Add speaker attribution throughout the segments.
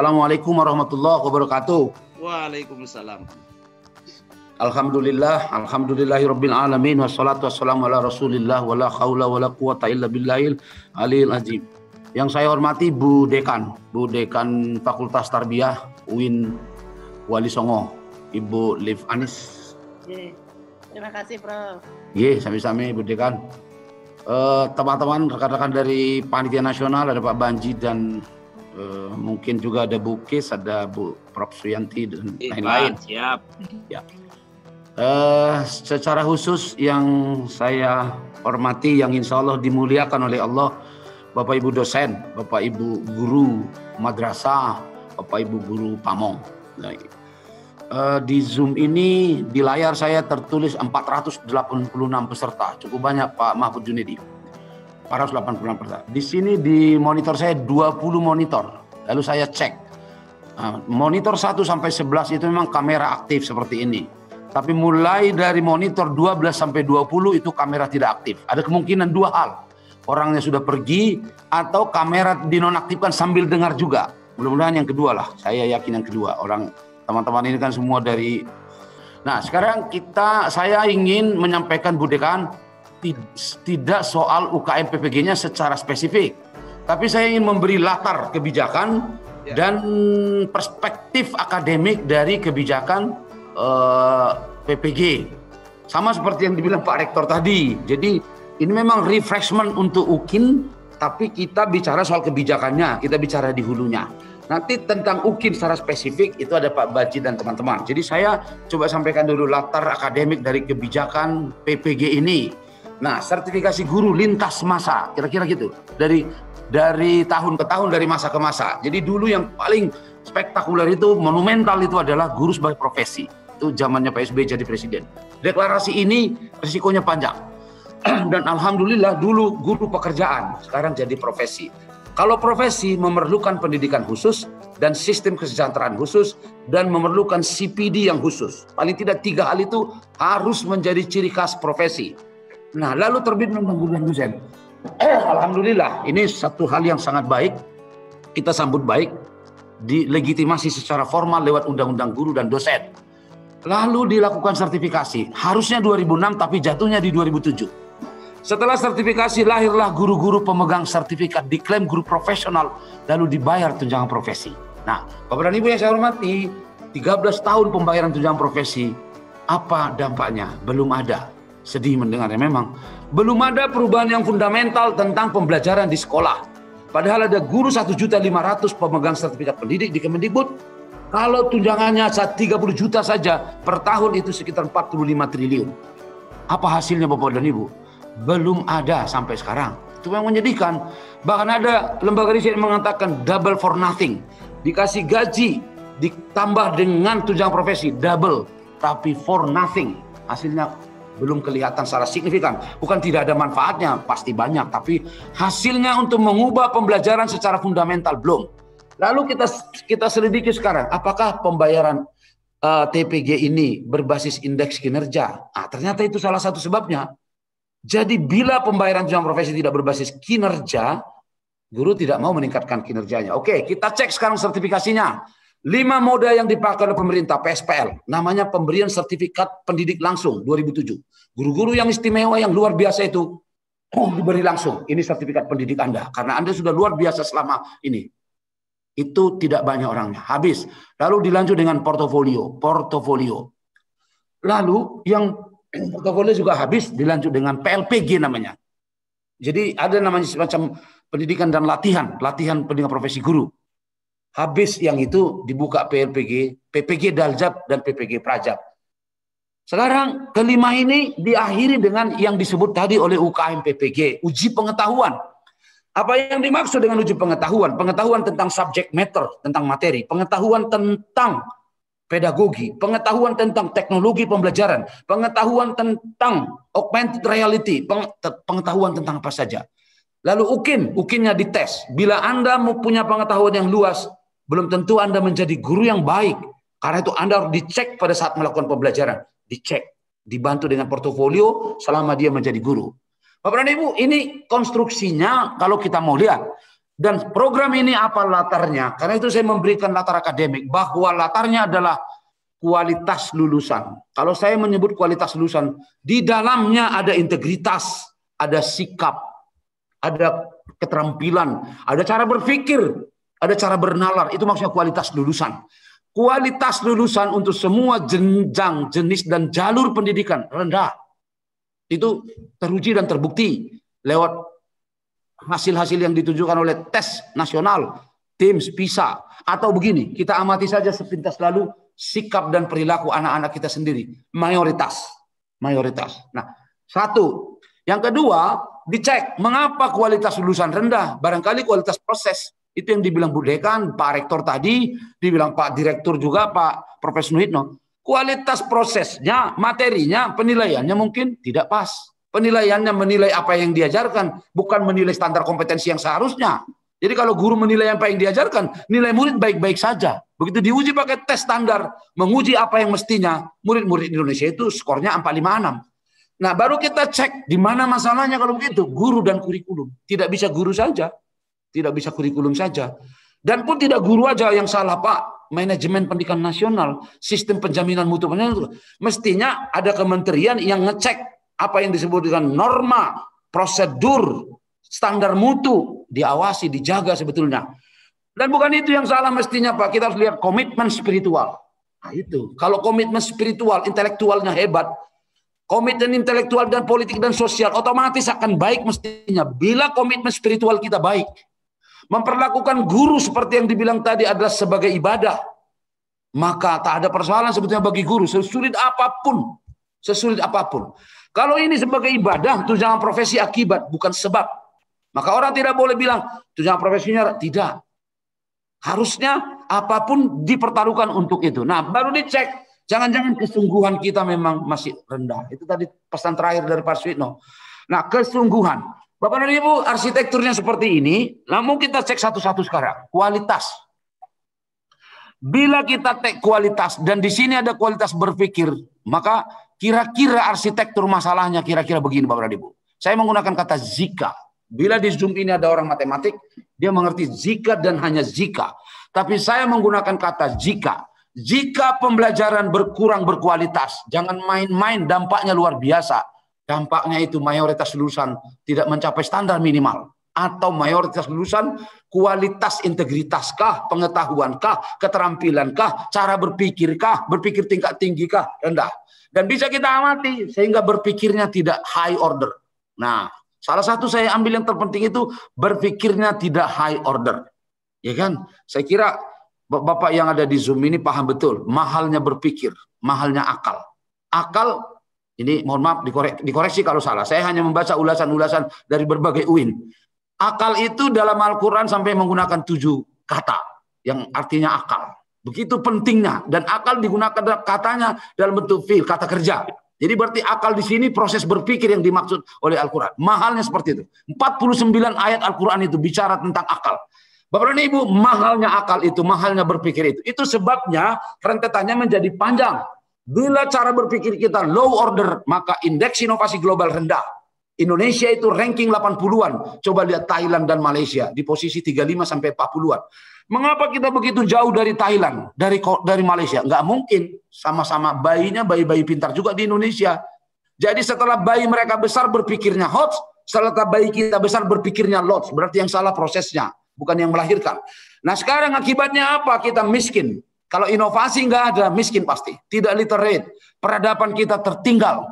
Speaker 1: Assalamualaikum warahmatullahi wabarakatuh. Waalaikumsalam. Alhamdulillah, alhamdulillahirabbil alamin wassalatu wassalamu ala Rasulillah wala haula wala quwata illa billahil aliyil azim. Yang saya hormati Bu Dekan, Bu Dekan Fakultas Tarbiyah UIN Wali Songo, Ibu Liv Anis. terima kasih, Prof. Ye, sami-sami Bu Dekan. Eh, teman-teman, uh, rekan-rekan dari Panitia Nasional ada Pak Banji dan Eh, mungkin juga ada Bu Bukis, ada Bu Prof Suyanti dan iya, lain-lain. Siap. Ya. Uh, secara khusus yang saya hormati, yang insya Allah dimuliakan oleh Allah, Bapak Ibu dosen, Bapak Ibu guru madrasah, Bapak Ibu guru pamong. Nah, uh, di Zoom ini di layar saya tertulis 486 peserta, cukup banyak Pak Mahfud Junedi persen. Di sini di monitor saya 20 monitor. Lalu saya cek. Ah, monitor 1 sampai 11 itu memang kamera aktif seperti ini. Tapi mulai dari monitor 12 sampai 20 itu kamera tidak aktif. Ada kemungkinan dua hal. Orangnya sudah pergi atau kamera dinonaktifkan sambil dengar juga. Mudah-mudahan yang kedua lah. Saya yakin yang kedua. Orang teman-teman ini kan semua dari Nah, sekarang kita saya ingin menyampaikan budekan tidak soal UKM PPG-nya secara spesifik, tapi saya ingin memberi latar kebijakan ya. dan perspektif akademik dari kebijakan uh, eh, PPG. Sama seperti yang dibilang Pak Rektor tadi. Jadi ini memang refreshment untuk UKIN, tapi kita bicara soal kebijakannya, kita bicara di hulunya. Nanti tentang UKIN secara spesifik itu ada Pak Baji dan teman-teman. Jadi saya coba sampaikan dulu latar akademik dari kebijakan PPG ini Nah, sertifikasi guru lintas masa, kira-kira gitu. Dari dari tahun ke tahun, dari masa ke masa. Jadi dulu yang paling spektakuler itu, monumental itu adalah guru sebagai profesi. Itu zamannya PSB jadi presiden. Deklarasi ini risikonya panjang. Dan alhamdulillah dulu guru pekerjaan, sekarang jadi profesi. Kalau profesi memerlukan pendidikan khusus dan sistem kesejahteraan khusus dan memerlukan CPD yang khusus. Paling tidak tiga hal itu harus menjadi ciri khas profesi Nah, lalu terbit undang-undang guru dan dosen. Eh, Alhamdulillah, ini satu hal yang sangat baik. Kita sambut baik, dilegitimasi secara formal lewat undang-undang guru dan dosen. Lalu dilakukan sertifikasi, harusnya 2006 tapi jatuhnya di 2007. Setelah sertifikasi lahirlah guru-guru pemegang sertifikat diklaim guru profesional lalu dibayar tunjangan profesi. Nah, Bapak dan Ibu yang saya hormati, 13 tahun pembayaran tunjangan profesi, apa dampaknya? Belum ada. Sedih mendengarnya memang. Belum ada perubahan yang fundamental tentang pembelajaran di sekolah. Padahal ada guru 1.500 pemegang sertifikat pendidik di Kemendikbud. Kalau tunjangannya 30 juta saja per tahun itu sekitar 45 triliun. Apa hasilnya Bapak dan Ibu? Belum ada sampai sekarang. Itu yang menyedihkan. Bahkan ada lembaga riset yang mengatakan double for nothing. Dikasih gaji ditambah dengan tunjangan profesi double tapi for nothing. Hasilnya belum kelihatan secara signifikan. Bukan tidak ada manfaatnya, pasti banyak, tapi hasilnya untuk mengubah pembelajaran secara fundamental belum. Lalu kita kita selidiki sekarang, apakah pembayaran uh, eh, TPG ini berbasis indeks kinerja? Ah, ternyata itu salah satu sebabnya. Jadi bila pembayaran tunjangan profesi tidak berbasis kinerja, guru tidak mau meningkatkan kinerjanya. Oke, kita cek sekarang sertifikasinya. Lima moda yang dipakai oleh pemerintah PSPL, namanya pemberian sertifikat pendidik langsung 2007. Guru-guru yang istimewa yang luar biasa itu oh, diberi langsung. Ini sertifikat pendidik Anda karena Anda sudah luar biasa selama ini. Itu tidak banyak orangnya. Habis. Lalu dilanjut dengan portofolio, portofolio. Lalu yang portofolio juga habis dilanjut dengan PLPG namanya. Jadi ada namanya semacam pendidikan dan latihan, latihan pendidikan profesi guru Habis yang itu dibuka PLPG, PPG Daljab dan PPG Prajab. Sekarang kelima ini diakhiri dengan yang disebut tadi oleh UKM PPG, uji pengetahuan. Apa yang dimaksud dengan uji pengetahuan? Pengetahuan tentang subjek matter, tentang materi, pengetahuan tentang pedagogi, pengetahuan tentang teknologi pembelajaran, pengetahuan tentang augmented reality, pengetahuan tentang apa saja. Lalu ukin, ukinnya dites. Bila Anda mempunyai pengetahuan yang luas, belum tentu Anda menjadi guru yang baik. Karena itu Anda harus dicek pada saat melakukan pembelajaran. Dicek. Dibantu dengan portofolio selama dia menjadi guru. Bapak dan Ibu, ini konstruksinya kalau kita mau lihat. Dan program ini apa latarnya? Karena itu saya memberikan latar akademik. Bahwa latarnya adalah kualitas lulusan. Kalau saya menyebut kualitas lulusan, di dalamnya ada integritas, ada sikap, ada keterampilan, ada cara berpikir, ada cara bernalar, itu maksudnya kualitas lulusan. Kualitas lulusan untuk semua jenjang, jenis, dan jalur pendidikan rendah. Itu teruji dan terbukti lewat hasil-hasil yang ditunjukkan oleh tes nasional, TIMS, PISA, atau begini, kita amati saja sepintas lalu sikap dan perilaku anak-anak kita sendiri. Mayoritas. Mayoritas. Nah, satu. Yang kedua, dicek mengapa kualitas lulusan rendah. Barangkali kualitas proses itu yang dibilang Bu Dekan, Pak Rektor tadi, dibilang Pak Direktur juga, Pak Profesor Nuhitno. Kualitas prosesnya, materinya, penilaiannya mungkin tidak pas. Penilaiannya menilai apa yang diajarkan, bukan menilai standar kompetensi yang seharusnya. Jadi kalau guru menilai apa yang diajarkan, nilai murid baik-baik saja. Begitu diuji pakai tes standar, menguji apa yang mestinya, murid-murid Indonesia itu skornya 456. Nah, baru kita cek di mana masalahnya kalau begitu, guru dan kurikulum. Tidak bisa guru saja, tidak bisa kurikulum saja. Dan pun tidak guru aja yang salah, Pak. Manajemen pendidikan nasional, sistem penjaminan mutu pendidikan, mestinya ada kementerian yang ngecek apa yang disebut dengan norma, prosedur, standar mutu, diawasi, dijaga sebetulnya. Dan bukan itu yang salah mestinya, Pak. Kita harus lihat komitmen spiritual. Nah, itu. Kalau komitmen spiritual, intelektualnya hebat, komitmen intelektual dan politik dan sosial otomatis akan baik mestinya. Bila komitmen spiritual kita baik, memperlakukan guru seperti yang dibilang tadi adalah sebagai ibadah, maka tak ada persoalan sebetulnya bagi guru sesulit apapun, sesulit apapun. Kalau ini sebagai ibadah, itu jangan profesi akibat, bukan sebab. Maka orang tidak boleh bilang, itu jangan profesinya, tidak. Harusnya apapun dipertaruhkan untuk itu. Nah, baru dicek. Jangan-jangan kesungguhan kita memang masih rendah. Itu tadi pesan terakhir dari Pak Switno. Nah, kesungguhan. Bapak dan Ibu, arsitekturnya seperti ini. Namun kita cek satu-satu sekarang. Kualitas. Bila kita cek kualitas dan di sini ada kualitas berpikir, maka kira-kira arsitektur masalahnya kira-kira begini Bapak dan Ibu. Saya menggunakan kata zika. Bila di Zoom ini ada orang matematik, dia mengerti zika dan hanya zika. Tapi saya menggunakan kata jika. Jika pembelajaran berkurang berkualitas, jangan main-main dampaknya luar biasa Dampaknya itu mayoritas lulusan tidak mencapai standar minimal atau mayoritas lulusan kualitas integritaskah, pengetahuankah, keterampilankah, cara berpikirkah, berpikir tingkat tinggikah, rendah. Dan bisa kita amati sehingga berpikirnya tidak high order. Nah, salah satu saya ambil yang terpenting itu berpikirnya tidak high order. Ya kan? Saya kira Bapak yang ada di Zoom ini paham betul mahalnya berpikir, mahalnya akal. Akal ini mohon maaf dikorek, dikoreksi kalau salah. Saya hanya membaca ulasan-ulasan dari berbagai UIN. Akal itu dalam Al-Quran sampai menggunakan tujuh kata yang artinya akal. Begitu pentingnya dan akal digunakan katanya dalam bentuk fil kata kerja. Jadi berarti akal di sini proses berpikir yang dimaksud oleh Al-Quran. Mahalnya seperti itu. 49 ayat Al-Quran itu bicara tentang akal. Bapak dan Ibu, mahalnya akal itu, mahalnya berpikir itu. Itu sebabnya rentetannya menjadi panjang Bila cara berpikir kita low order, maka indeks inovasi global rendah. Indonesia itu ranking 80-an. Coba lihat Thailand dan Malaysia di posisi 35 sampai 40-an. Mengapa kita begitu jauh dari Thailand, dari dari Malaysia? Nggak mungkin. Sama-sama bayinya bayi-bayi pintar juga di Indonesia. Jadi setelah bayi mereka besar berpikirnya hot, setelah bayi kita besar berpikirnya lot. Berarti yang salah prosesnya, bukan yang melahirkan. Nah sekarang akibatnya apa? Kita miskin. Kalau inovasi nggak ada, miskin pasti. Tidak literate. Peradaban kita tertinggal.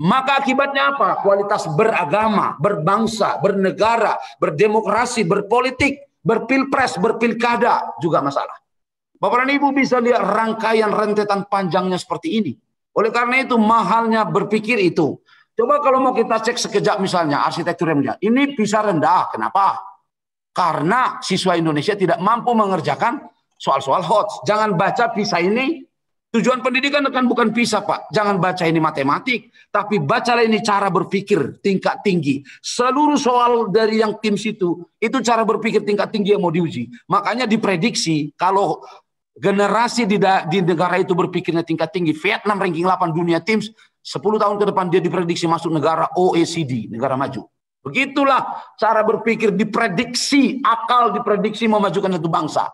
Speaker 1: Maka akibatnya apa? Kualitas beragama, berbangsa, bernegara, berdemokrasi, berpolitik, berpilpres, berpilkada juga masalah. Bapak dan Ibu bisa lihat rangkaian rentetan panjangnya seperti ini. Oleh karena itu mahalnya berpikir itu. Coba kalau mau kita cek sekejap misalnya arsitektur yang Ini bisa rendah. Kenapa? Karena siswa Indonesia tidak mampu mengerjakan soal-soal hoax. Jangan baca pisah ini. Tujuan pendidikan kan bukan pisah, Pak. Jangan baca ini matematik, tapi bacalah ini cara berpikir tingkat tinggi. Seluruh soal dari yang tim situ, itu cara berpikir tingkat tinggi yang mau diuji. Makanya diprediksi kalau generasi di, di negara itu berpikirnya tingkat tinggi, Vietnam ranking 8 dunia tim, 10 tahun ke depan dia diprediksi masuk negara OECD, negara maju. Begitulah cara berpikir diprediksi, akal diprediksi memajukan satu bangsa.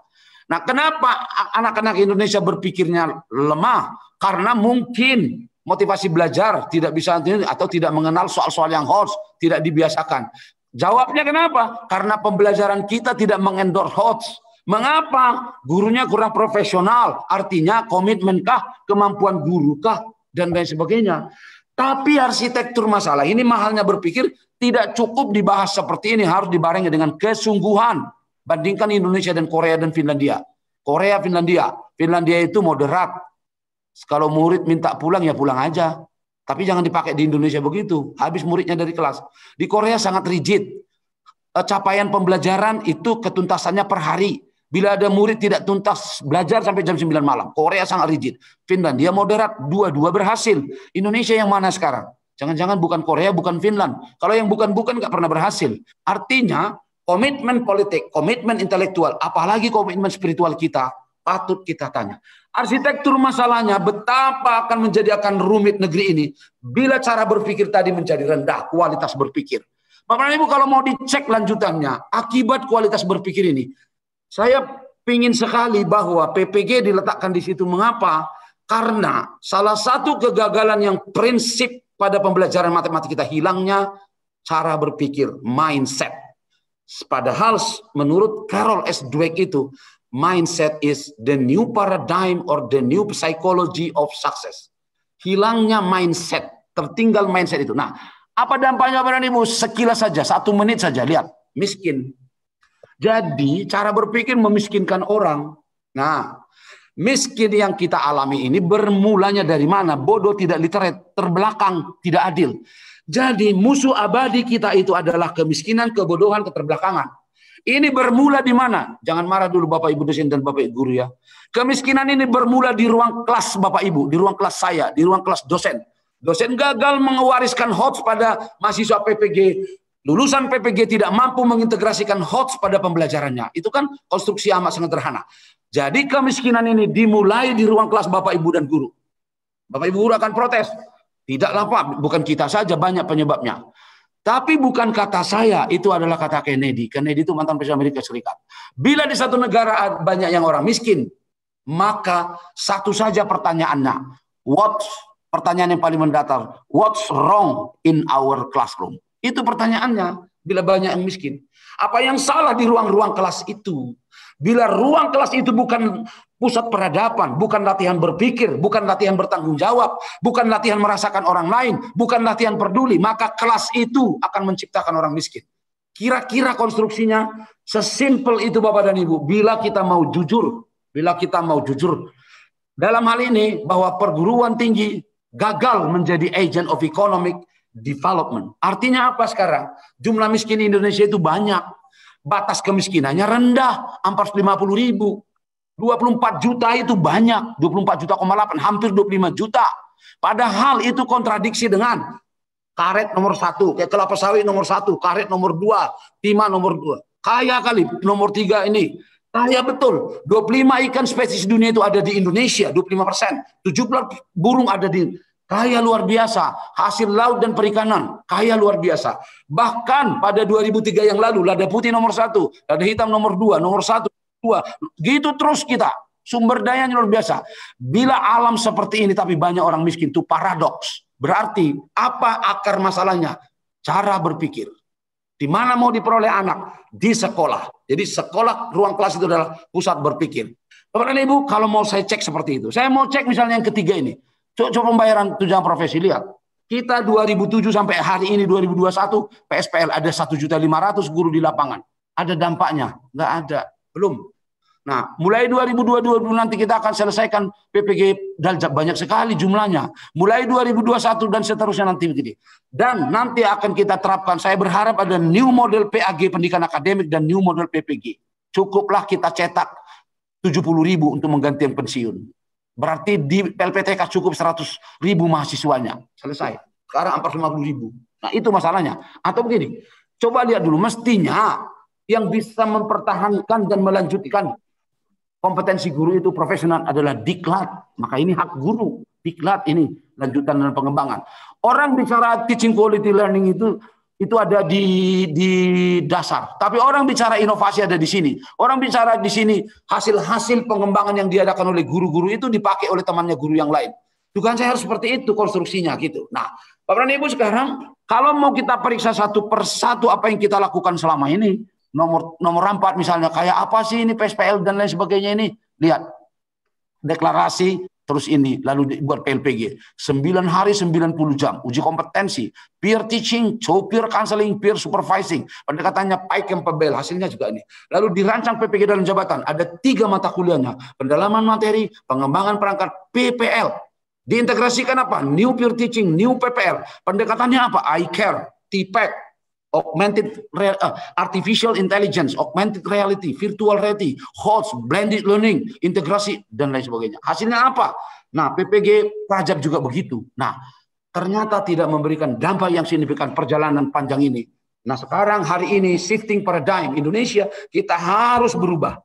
Speaker 1: Nah, kenapa anak-anak Indonesia berpikirnya lemah? Karena mungkin motivasi belajar tidak bisa atau tidak mengenal soal-soal yang hoax, tidak dibiasakan. Jawabnya kenapa? Karena pembelajaran kita tidak mengendor hoax. Mengapa? Gurunya kurang profesional, artinya komitmenkah, kemampuan gurukah, dan lain sebagainya. Tapi arsitektur masalah ini mahalnya berpikir tidak cukup dibahas seperti ini, harus dibarengi dengan kesungguhan Bandingkan Indonesia dan Korea dan Finlandia. Korea, Finlandia. Finlandia itu moderat. Kalau murid minta pulang, ya pulang aja. Tapi jangan dipakai di Indonesia begitu. Habis muridnya dari kelas. Di Korea sangat rigid. Eh, capaian pembelajaran itu ketuntasannya per hari. Bila ada murid tidak tuntas belajar sampai jam 9 malam. Korea sangat rigid. Finlandia moderat. Dua-dua berhasil. Indonesia yang mana sekarang? Jangan-jangan bukan Korea, bukan Finland. Kalau yang bukan-bukan nggak pernah berhasil. Artinya komitmen politik, komitmen intelektual, apalagi komitmen spiritual kita, patut kita tanya. Arsitektur masalahnya betapa akan menjadi akan rumit negeri ini bila cara berpikir tadi menjadi rendah kualitas berpikir. Bapak Ibu kalau mau dicek lanjutannya, akibat kualitas berpikir ini, saya pingin sekali bahwa PPG diletakkan di situ. Mengapa? Karena salah satu kegagalan yang prinsip pada pembelajaran matematika kita hilangnya cara berpikir, mindset. Padahal menurut Carol S. Dweck itu, mindset is the new paradigm or the new psychology of success. Hilangnya mindset, tertinggal mindset itu. Nah, apa dampaknya pada ibu? Sekilas saja, satu menit saja. Lihat, miskin. Jadi cara berpikir memiskinkan orang. Nah, miskin yang kita alami ini bermulanya dari mana? Bodoh, tidak literate, terbelakang, tidak adil. Jadi musuh abadi kita itu adalah kemiskinan, kebodohan, keterbelakangan. Ini bermula di mana? Jangan marah dulu Bapak Ibu dosen dan Bapak Ibu guru ya. Kemiskinan ini bermula di ruang kelas Bapak Ibu, di ruang kelas saya, di ruang kelas dosen. Dosen gagal mewariskan hots pada mahasiswa PPG. Lulusan PPG tidak mampu mengintegrasikan hots pada pembelajarannya. Itu kan konstruksi amat sangat sederhana. Jadi kemiskinan ini dimulai di ruang kelas Bapak Ibu dan guru. Bapak Ibu guru akan protes. Tidak Pak, bukan kita saja banyak penyebabnya. Tapi bukan kata saya, itu adalah kata Kennedy. Kennedy itu mantan presiden Amerika Serikat. Bila di satu negara banyak yang orang miskin, maka satu saja pertanyaannya. What pertanyaan yang paling mendatar, what's wrong in our classroom? Itu pertanyaannya bila banyak yang miskin. Apa yang salah di ruang-ruang kelas itu? Bila ruang kelas itu bukan pusat peradaban, bukan latihan berpikir, bukan latihan bertanggung jawab, bukan latihan merasakan orang lain, bukan latihan peduli, maka kelas itu akan menciptakan orang miskin. Kira-kira konstruksinya sesimpel itu Bapak dan Ibu. Bila kita mau jujur, bila kita mau jujur dalam hal ini bahwa perguruan tinggi gagal menjadi agent of economic development. Artinya apa sekarang? Jumlah miskin di Indonesia itu banyak batas kemiskinannya rendah, 450 ribu. 24 juta itu banyak, 24 juta 8, hampir 25 juta. Padahal itu kontradiksi dengan karet nomor satu, kayak kelapa sawit nomor satu, karet nomor dua, timah nomor dua. Kaya kali nomor tiga ini. Kaya betul. 25 ikan spesies dunia itu ada di Indonesia, 25 persen. 70 burung ada di Kaya luar biasa, hasil laut dan perikanan, kaya luar biasa. Bahkan pada 2003 yang lalu, lada putih nomor satu, lada hitam nomor dua, nomor satu, dua. Gitu terus kita, sumber dayanya luar biasa. Bila alam seperti ini tapi banyak orang miskin, itu paradoks. Berarti apa akar masalahnya? Cara berpikir. Di mana mau diperoleh anak? Di sekolah. Jadi sekolah ruang kelas itu adalah pusat berpikir. Bapak dan Ibu, kalau mau saya cek seperti itu. Saya mau cek misalnya yang ketiga ini. Coba pembayaran tunjangan profesi lihat. Kita 2007 sampai hari ini 2021 PSPL ada juta 1.500 guru di lapangan. Ada dampaknya? Enggak ada. Belum. Nah, mulai 2022 nanti kita akan selesaikan PPG Daljab banyak sekali jumlahnya. Mulai 2021 dan seterusnya nanti begini. Dan nanti akan kita terapkan. Saya berharap ada new model PAG pendidikan akademik dan new model PPG. Cukuplah kita cetak 70 ribu untuk mengganti yang pensiun. Berarti di PLPTK cukup 100 ribu mahasiswanya. Selesai. Sekarang 450 ribu. Nah itu masalahnya. Atau begini, coba lihat dulu. Mestinya yang bisa mempertahankan dan melanjutkan kompetensi guru itu profesional adalah diklat. Maka ini hak guru. Diklat ini lanjutan dan pengembangan. Orang bicara teaching quality learning itu itu ada di di dasar. Tapi orang bicara inovasi ada di sini. Orang bicara di sini hasil-hasil pengembangan yang diadakan oleh guru-guru itu dipakai oleh temannya guru yang lain. Dugaan saya harus seperti itu konstruksinya gitu. Nah, Bapak dan Ibu sekarang kalau mau kita periksa satu persatu apa yang kita lakukan selama ini, nomor nomor empat misalnya kayak apa sih ini PSPL dan lain sebagainya ini, lihat deklarasi terus ini, lalu buat PLPG. sembilan hari sembilan puluh jam, uji kompetensi, peer teaching, co peer counseling, peer supervising, pendekatannya Pike and Pebel, hasilnya juga ini. Lalu dirancang PPG dalam jabatan, ada tiga mata kuliahnya, pendalaman materi, pengembangan perangkat PPL, diintegrasikan apa? New peer teaching, new PPL, pendekatannya apa? I care, TPEC, augmented uh, artificial intelligence, augmented reality, virtual reality, HOTS, blended learning, integrasi dan lain sebagainya. Hasilnya apa? Nah, PPG pajak juga begitu. Nah, ternyata tidak memberikan dampak yang signifikan perjalanan panjang ini. Nah, sekarang hari ini shifting paradigm Indonesia, kita harus berubah.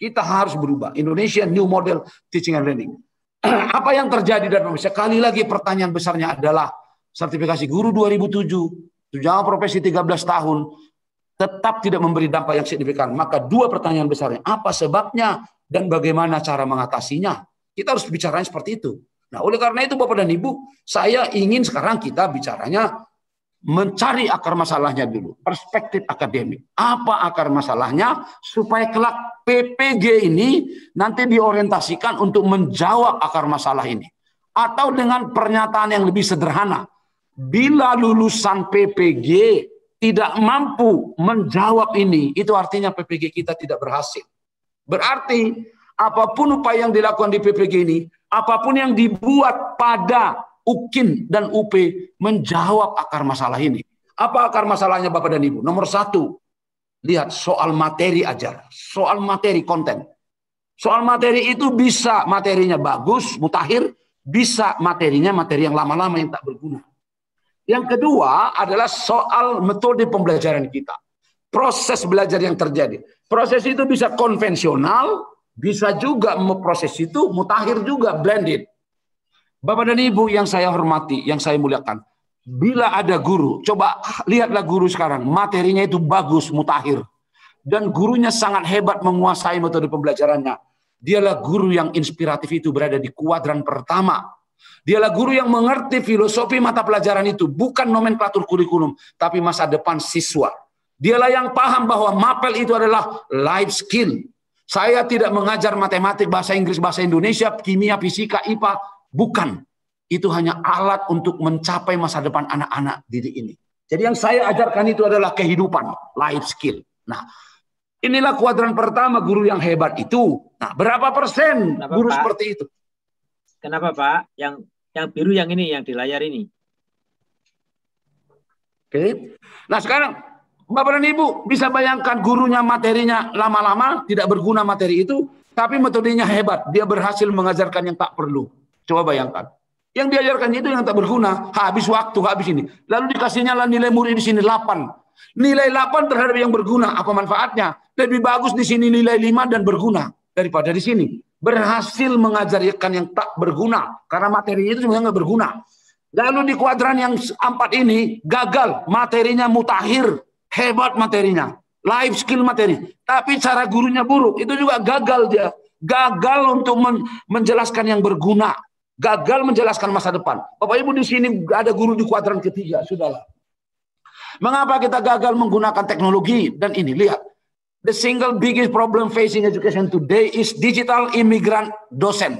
Speaker 1: Kita harus berubah. Indonesia new model teaching and learning. apa yang terjadi dan sekali lagi pertanyaan besarnya adalah sertifikasi guru 2007 Jangan profesi 13 tahun tetap tidak memberi dampak yang signifikan. Maka dua pertanyaan besarnya, apa sebabnya dan bagaimana cara mengatasinya? Kita harus bicaranya seperti itu. Nah, oleh karena itu Bapak dan Ibu, saya ingin sekarang kita bicaranya mencari akar masalahnya dulu, perspektif akademik. Apa akar masalahnya supaya kelak PPG ini nanti diorientasikan untuk menjawab akar masalah ini. Atau dengan pernyataan yang lebih sederhana, Bila lulusan PPG tidak mampu menjawab ini, itu artinya PPG kita tidak berhasil. Berarti apapun upaya yang dilakukan di PPG ini, apapun yang dibuat pada UKIN dan UP menjawab akar masalah ini. Apa akar masalahnya Bapak dan Ibu? Nomor satu, lihat soal materi ajar, soal materi konten. Soal materi itu bisa materinya bagus, mutakhir, bisa materinya materi yang lama-lama yang tak berguna. Yang kedua adalah soal metode pembelajaran kita. Proses belajar yang terjadi. Proses itu bisa konvensional, bisa juga proses itu mutakhir juga, blended. Bapak dan Ibu yang saya hormati, yang saya muliakan. Bila ada guru, coba lihatlah guru sekarang. Materinya itu bagus, mutakhir. Dan gurunya sangat hebat menguasai metode pembelajarannya. Dialah guru yang inspiratif itu berada di kuadran pertama Dialah guru yang mengerti filosofi mata pelajaran itu, bukan nomenklatur kurikulum, tapi masa depan siswa. Dialah yang paham bahwa MAPEL itu adalah life skill. Saya tidak mengajar matematik, bahasa Inggris, bahasa Indonesia, kimia, fisika, IPA, bukan. Itu hanya alat untuk mencapai masa depan anak-anak didik ini. Jadi yang saya ajarkan itu adalah kehidupan, life skill. Nah, inilah kuadran pertama guru yang hebat itu. Nah, berapa persen guru seperti itu? Kenapa Pak? Yang yang biru yang ini yang di layar ini. Oke. Nah sekarang Bapak dan Ibu bisa bayangkan gurunya materinya lama-lama tidak berguna materi itu, tapi metodenya hebat. Dia berhasil mengajarkan yang tak perlu. Coba bayangkan. Yang diajarkan itu yang tak berguna, habis waktu, habis ini. Lalu dikasihnya lah nilai murid di sini 8. Nilai 8 terhadap yang berguna, apa manfaatnya? Lebih bagus di sini nilai 5 dan berguna daripada di sini berhasil mengajarkan yang tak berguna karena materi itu sebenarnya nggak berguna. Lalu di kuadran yang empat ini gagal materinya mutakhir, hebat materinya life skill materi tapi cara gurunya buruk itu juga gagal dia gagal untuk men menjelaskan yang berguna gagal menjelaskan masa depan bapak ibu di sini ada guru di kuadran ketiga sudahlah mengapa kita gagal menggunakan teknologi dan ini lihat The single biggest problem facing education today is digital immigrant dosen.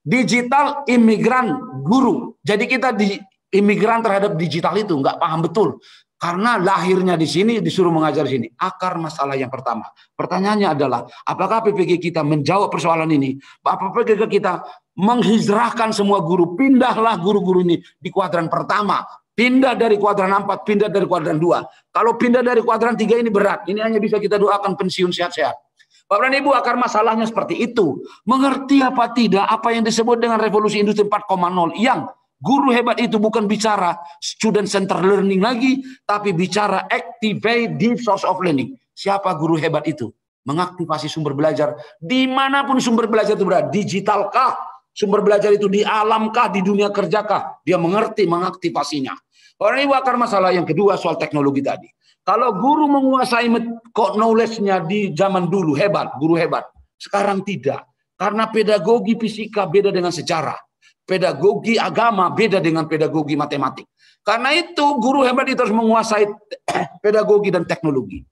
Speaker 1: Digital immigrant guru. Jadi kita di imigran terhadap digital itu nggak paham betul. Karena lahirnya di sini disuruh mengajar di sini. Akar masalah yang pertama. Pertanyaannya adalah apakah PPG kita menjawab persoalan ini? Apakah PPG kita menghijrahkan semua guru? Pindahlah guru-guru ini di kuadran pertama Pindah dari kuadran 4, pindah dari kuadran 2. Kalau pindah dari kuadran 3 ini berat. Ini hanya bisa kita doakan pensiun sehat-sehat. Bapak dan Ibu, akar masalahnya seperti itu. Mengerti apa tidak apa yang disebut dengan revolusi industri 4.0 yang guru hebat itu bukan bicara student center learning lagi, tapi bicara activate deep source of learning. Siapa guru hebat itu? Mengaktifasi sumber belajar dimanapun sumber belajar itu berada. Digitalkah? Sumber belajar itu di alamkah, di dunia kerjakah? Dia mengerti mengaktifasinya. Orang ini akar masalah yang kedua soal teknologi tadi. Kalau guru menguasai knowledge-nya di zaman dulu, hebat, guru hebat. Sekarang tidak. Karena pedagogi fisika beda dengan sejarah. Pedagogi agama beda dengan pedagogi matematik. Karena itu guru hebat itu harus menguasai pedagogi dan teknologi.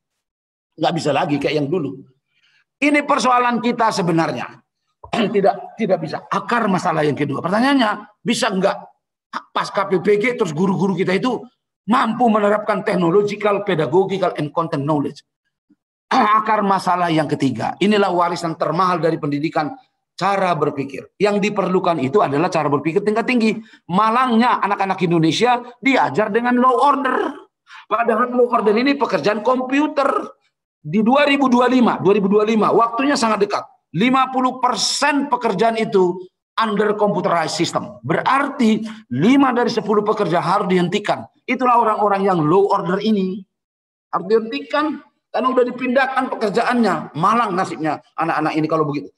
Speaker 1: Nggak bisa lagi kayak yang dulu. Ini persoalan kita sebenarnya tidak tidak bisa akar masalah yang kedua pertanyaannya bisa nggak pas KPPG terus guru-guru kita itu mampu menerapkan technological pedagogical and content knowledge ah, akar masalah yang ketiga inilah warisan termahal dari pendidikan cara berpikir yang diperlukan itu adalah cara berpikir tingkat tinggi malangnya anak-anak Indonesia diajar dengan low order padahal low order ini pekerjaan komputer di 2025 2025 waktunya sangat dekat 50% pekerjaan itu under computerized system. Berarti 5 dari 10 pekerja harus dihentikan. Itulah orang-orang yang low order ini. Harus dihentikan karena udah dipindahkan pekerjaannya. Malang nasibnya anak-anak ini kalau begitu.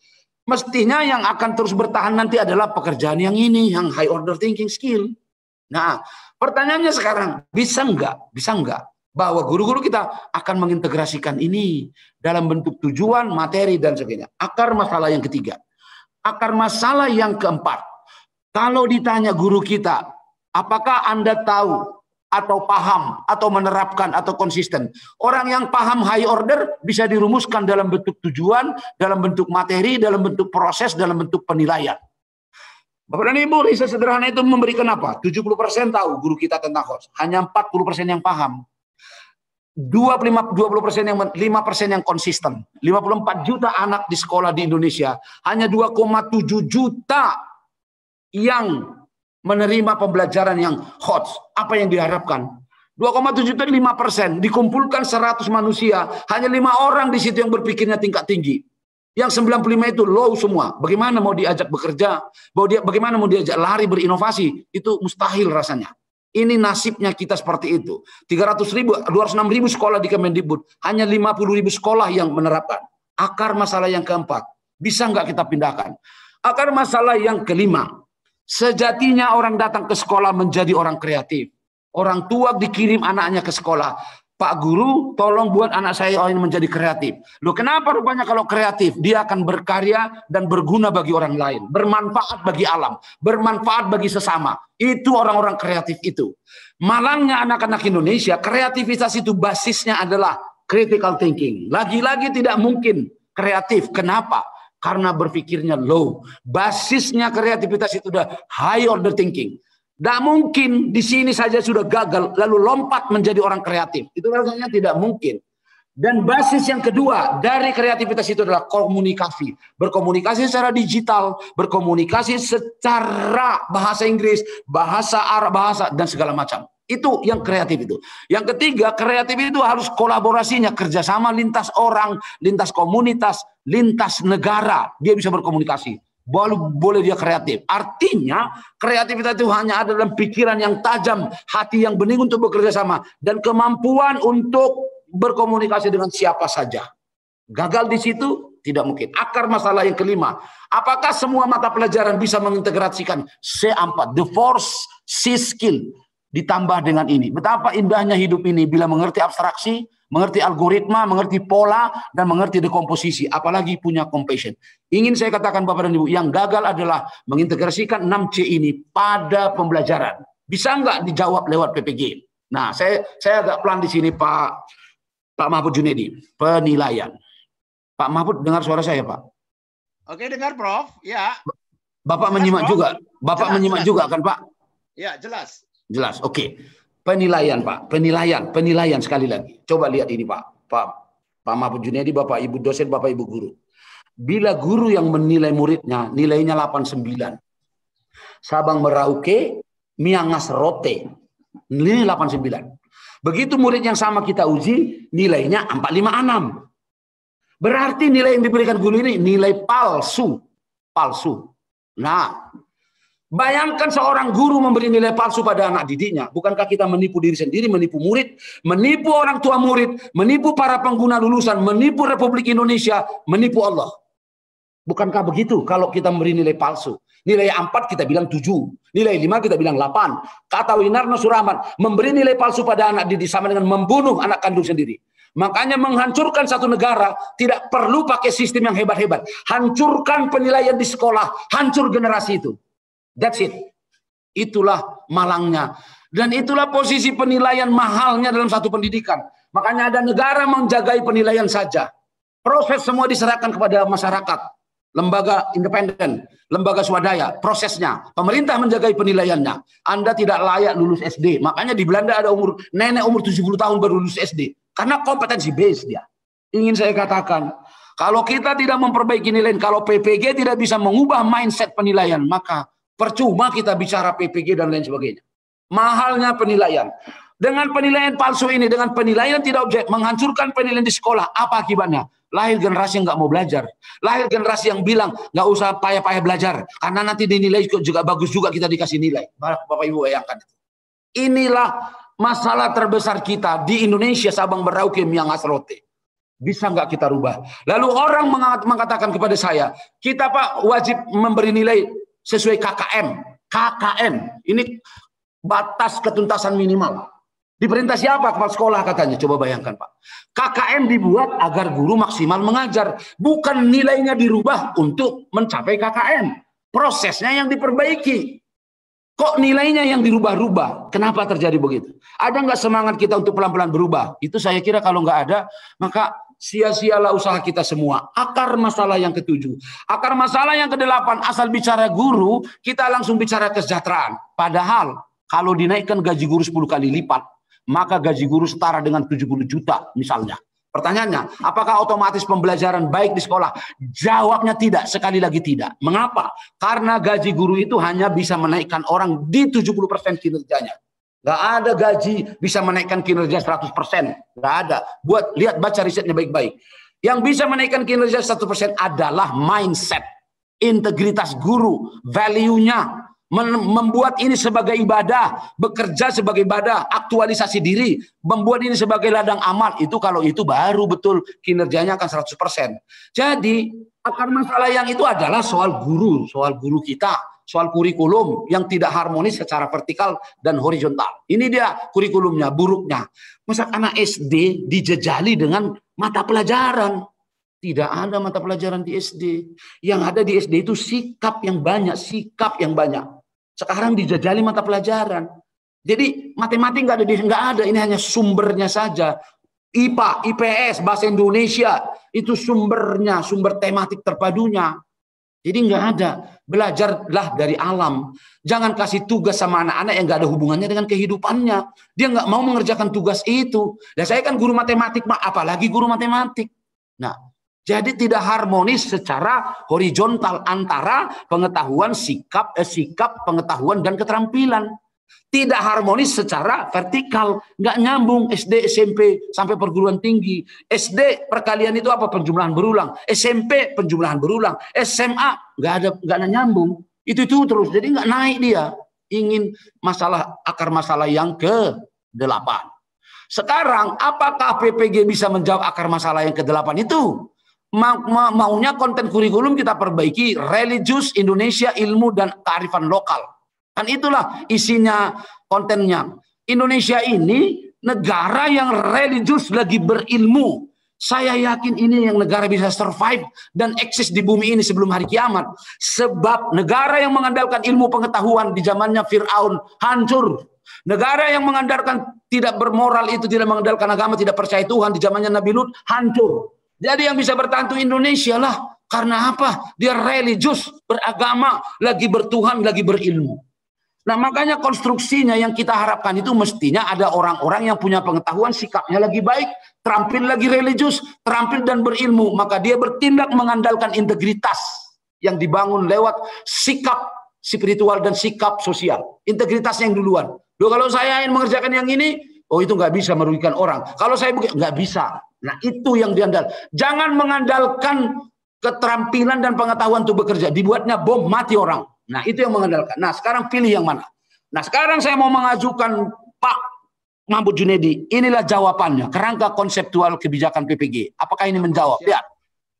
Speaker 1: Mestinya yang akan terus bertahan nanti adalah pekerjaan yang ini, yang high order thinking skill. Nah, pertanyaannya sekarang, bisa enggak? Bisa enggak bahwa guru-guru kita akan mengintegrasikan ini dalam bentuk tujuan, materi, dan sebagainya. Akar masalah yang ketiga. Akar masalah yang keempat. Kalau ditanya guru kita, apakah Anda tahu atau paham atau menerapkan atau konsisten. Orang yang paham high order bisa dirumuskan dalam bentuk tujuan, dalam bentuk materi, dalam bentuk proses, dalam bentuk penilaian. Bapak dan Ibu, riset sederhana itu memberikan apa? 70% tahu guru kita tentang hoax, hanya 40% yang paham. 25 20 persen yang 5 persen yang konsisten 54 juta anak di sekolah di Indonesia hanya 2,7 juta yang menerima pembelajaran yang hot apa yang diharapkan 2,7 juta 5 persen dikumpulkan 100 manusia hanya lima orang di situ yang berpikirnya tingkat tinggi yang 95 itu low semua bagaimana mau diajak bekerja bagaimana mau diajak lari berinovasi itu mustahil rasanya ini nasibnya kita seperti itu. 300 ribu, 206 ribu sekolah di Kemendikbud. Hanya 50 ribu sekolah yang menerapkan. Akar masalah yang keempat. Bisa nggak kita pindahkan? Akar masalah yang kelima. Sejatinya orang datang ke sekolah menjadi orang kreatif. Orang tua dikirim anaknya ke sekolah. Pak Guru, tolong buat anak saya ini menjadi kreatif. Loh, kenapa rupanya kalau kreatif? Dia akan berkarya dan berguna bagi orang lain. Bermanfaat bagi alam. Bermanfaat bagi sesama. Itu orang-orang kreatif itu. Malangnya anak-anak Indonesia, kreativitas itu basisnya adalah critical thinking. Lagi-lagi tidak mungkin kreatif. Kenapa? Karena berpikirnya low. Basisnya kreativitas itu udah high order thinking tidak mungkin di sini saja sudah gagal, lalu lompat menjadi orang kreatif. Itu rasanya tidak mungkin. Dan basis yang kedua dari kreativitas itu adalah komunikasi. Berkomunikasi secara digital, berkomunikasi secara bahasa Inggris, bahasa Arab, bahasa, dan segala macam. Itu yang kreatif itu. Yang ketiga, kreatif itu harus kolaborasinya, kerjasama lintas orang, lintas komunitas, lintas negara. Dia bisa berkomunikasi baru boleh dia kreatif. Artinya kreativitas itu hanya ada dalam pikiran yang tajam, hati yang bening untuk bekerja sama, dan kemampuan untuk berkomunikasi dengan siapa saja. Gagal di situ tidak mungkin. Akar masalah yang kelima, apakah semua mata pelajaran bisa mengintegrasikan C4, the force C skill ditambah dengan ini. Betapa indahnya hidup ini bila mengerti abstraksi, mengerti algoritma, mengerti pola, dan mengerti dekomposisi, apalagi punya compassion. Ingin saya katakan Bapak dan Ibu, yang gagal adalah mengintegrasikan 6C ini pada pembelajaran. Bisa nggak dijawab lewat PPG? Nah, saya saya agak pelan di sini Pak Pak Mahfud Junedi, penilaian. Pak Mahfud dengar suara saya, Pak. Oke, dengar Prof. Ya. Bapak jelas, menyimak Prof. juga. Bapak jelas, menyimak jelas, juga kan, Pak? Ya, jelas. Jelas. Oke. Okay. Penilaian Pak, penilaian, penilaian sekali lagi. Coba lihat ini Pak, Pak, Pak Mahfud Junedi, Bapak Ibu dosen, Bapak Ibu guru. Bila guru yang menilai muridnya, nilainya 89. Sabang Merauke, Miangas Rote, nilai 89. Begitu murid yang sama kita uji, nilainya 456. Berarti nilai yang diberikan guru ini nilai palsu. Palsu. Nah, Bayangkan seorang guru memberi nilai palsu pada anak didiknya. Bukankah kita menipu diri sendiri, menipu murid, menipu orang tua murid, menipu para pengguna lulusan, menipu Republik Indonesia, menipu Allah. Bukankah begitu kalau kita memberi nilai palsu? Nilai 4 kita bilang 7, nilai 5 kita bilang 8. Kata Winarno Surahman, memberi nilai palsu pada anak didik sama dengan membunuh anak kandung sendiri. Makanya menghancurkan satu negara tidak perlu pakai sistem yang hebat-hebat. Hancurkan penilaian di sekolah, hancur generasi itu. That's it. Itulah malangnya. Dan itulah posisi penilaian mahalnya dalam satu pendidikan. Makanya ada negara menjagai penilaian saja. Proses semua diserahkan kepada masyarakat. Lembaga independen, lembaga swadaya, prosesnya. Pemerintah menjagai penilaiannya. Anda tidak layak lulus SD. Makanya di Belanda ada umur nenek umur 70 tahun baru lulus SD. Karena kompetensi base dia. Ingin saya katakan, kalau kita tidak memperbaiki nilai, kalau PPG tidak bisa mengubah mindset penilaian, maka Percuma kita bicara PPG dan lain sebagainya. Mahalnya penilaian. Dengan penilaian palsu ini, dengan penilaian tidak objek, menghancurkan penilaian di sekolah, apa akibatnya? Lahir generasi yang nggak mau belajar. Lahir generasi yang bilang, nggak usah payah-payah belajar. Karena nanti dinilai juga bagus juga kita dikasih nilai. Bapak Ibu bayangkan. Inilah masalah terbesar kita di Indonesia, Sabang Merauke, yang Asrote. Bisa nggak kita rubah? Lalu orang mengatakan kepada saya, kita Pak wajib memberi nilai sesuai KKM. KKM ini batas ketuntasan minimal. Diperintah siapa kepala sekolah katanya? Coba bayangkan Pak. KKM dibuat agar guru maksimal mengajar. Bukan nilainya dirubah untuk mencapai KKM. Prosesnya yang diperbaiki. Kok nilainya yang dirubah-rubah? Kenapa terjadi begitu? Ada nggak semangat kita untuk pelan-pelan berubah? Itu saya kira kalau nggak ada, maka sia-sialah usaha kita semua. Akar masalah yang ketujuh. Akar masalah yang kedelapan, asal bicara guru, kita langsung bicara kesejahteraan. Padahal, kalau dinaikkan gaji guru 10 kali lipat, maka gaji guru setara dengan 70 juta misalnya. Pertanyaannya, apakah otomatis pembelajaran baik di sekolah? Jawabnya tidak, sekali lagi tidak. Mengapa? Karena gaji guru itu hanya bisa menaikkan orang di 70% kinerjanya. Gak ada gaji bisa menaikkan kinerja 100%. Gak ada. Buat lihat baca risetnya baik-baik. Yang bisa menaikkan kinerja 1% adalah mindset, integritas guru, value-nya, membuat ini sebagai ibadah, bekerja sebagai ibadah, aktualisasi diri, membuat ini sebagai ladang amal, itu kalau itu baru betul kinerjanya akan 100%. Jadi, akar masalah yang itu adalah soal guru, soal guru kita soal kurikulum yang tidak harmonis secara vertikal dan horizontal. Ini dia kurikulumnya, buruknya. Masa anak SD dijejali dengan mata pelajaran? Tidak ada mata pelajaran di SD. Yang ada di SD itu sikap yang banyak, sikap yang banyak. Sekarang dijejali mata pelajaran. Jadi matematik nggak ada, nggak ada. Ini hanya sumbernya saja. IPA, IPS, bahasa Indonesia itu sumbernya, sumber tematik terpadunya. Jadi nggak ada. Belajarlah dari alam. Jangan kasih tugas sama anak-anak yang nggak ada hubungannya dengan kehidupannya. Dia nggak mau mengerjakan tugas itu. Dan nah, saya kan guru matematik, Pak. Apalagi guru matematik. Nah, jadi tidak harmonis secara horizontal antara pengetahuan, sikap, eh, sikap, pengetahuan dan keterampilan. Tidak harmonis secara vertikal, nggak nyambung SD, SMP sampai perguruan tinggi. SD perkalian itu apa? Penjumlahan berulang. SMP penjumlahan berulang. SMA nggak ada nggak ada nyambung. Itu itu terus. Jadi nggak naik dia. Ingin masalah akar masalah yang ke delapan. Sekarang apakah PPG bisa menjawab akar masalah yang ke delapan itu? Ma ma maunya konten kurikulum kita perbaiki religius Indonesia ilmu dan kearifan lokal Kan itulah isinya kontennya. Indonesia ini negara yang religius lagi berilmu. Saya yakin ini yang negara bisa survive dan eksis di bumi ini sebelum hari kiamat. Sebab negara yang mengandalkan ilmu pengetahuan di zamannya Fir'aun hancur. Negara yang mengandalkan tidak bermoral itu, tidak mengandalkan agama, tidak percaya Tuhan di zamannya Nabi Lut hancur. Jadi yang bisa bertahan itu Indonesia lah. Karena apa? Dia religius, beragama, lagi bertuhan, lagi berilmu. Nah makanya konstruksinya yang kita harapkan itu mestinya ada orang-orang yang punya pengetahuan sikapnya lagi baik, terampil lagi religius, terampil dan berilmu. Maka dia bertindak mengandalkan integritas yang dibangun lewat sikap spiritual dan sikap sosial. Integritas yang duluan. Loh kalau saya ingin mengerjakan yang ini, oh itu nggak bisa merugikan orang. Kalau saya bukan nggak bisa. Nah itu yang diandalkan, Jangan mengandalkan keterampilan dan pengetahuan untuk bekerja. Dibuatnya bom mati orang. Nah, itu yang mengandalkan. Nah, sekarang pilih yang mana? Nah, sekarang saya mau mengajukan Pak Mahmud Junedi. Inilah jawabannya. Kerangka konseptual kebijakan PPG. Apakah ini menjawab? Siap. Lihat.